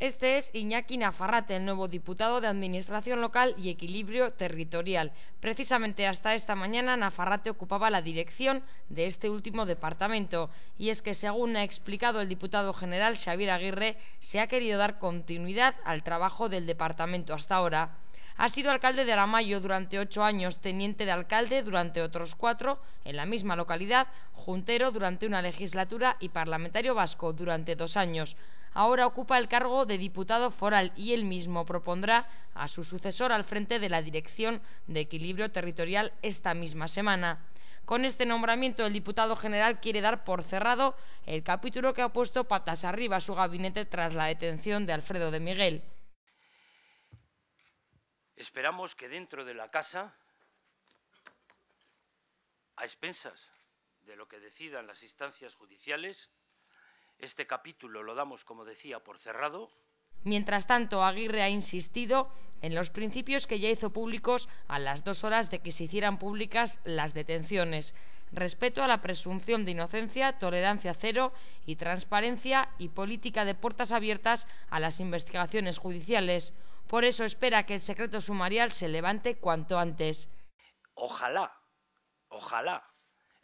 Este es Iñaki Nafarrate, el nuevo diputado de Administración Local y Equilibrio Territorial. Precisamente hasta esta mañana Nafarrate ocupaba la dirección de este último departamento. Y es que, según ha explicado el diputado general Xavier Aguirre, se ha querido dar continuidad al trabajo del departamento hasta ahora. Ha sido alcalde de Aramayo durante ocho años, teniente de alcalde durante otros cuatro, en la misma localidad, juntero durante una legislatura y parlamentario vasco durante dos años. Ahora ocupa el cargo de diputado foral y él mismo propondrá a su sucesor al frente de la Dirección de Equilibrio Territorial esta misma semana. Con este nombramiento, el diputado general quiere dar por cerrado el capítulo que ha puesto patas arriba a su gabinete tras la detención de Alfredo de Miguel. Esperamos que dentro de la casa, a expensas de lo que decidan las instancias judiciales, este capítulo lo damos, como decía, por cerrado. Mientras tanto, Aguirre ha insistido en los principios que ya hizo públicos a las dos horas de que se hicieran públicas las detenciones. Respeto a la presunción de inocencia, tolerancia cero y transparencia y política de puertas abiertas a las investigaciones judiciales. Por eso espera que el secreto sumarial se levante cuanto antes. Ojalá, ojalá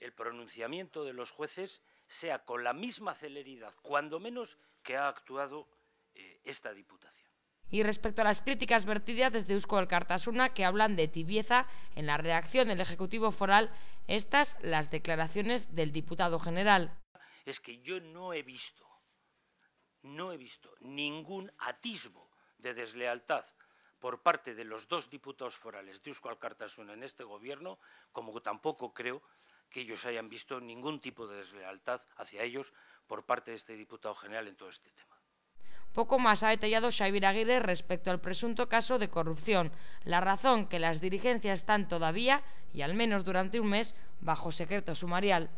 el pronunciamiento de los jueces sea con la misma celeridad, cuando menos que ha actuado eh, esta Diputación. Y respecto a las críticas vertidas desde Eusko Cartasuna que hablan de tibieza en la reacción del Ejecutivo Foral, estas las declaraciones del diputado general. Es que yo no he visto, no he visto ningún atisbo de deslealtad por parte de los dos diputados forales de carta Alcartasuna en este gobierno, como tampoco creo que ellos hayan visto ningún tipo de deslealtad hacia ellos por parte de este diputado general en todo este tema. Poco más ha detallado Xavier Aguirre respecto al presunto caso de corrupción, la razón que las dirigencias están todavía, y al menos durante un mes, bajo secreto sumarial.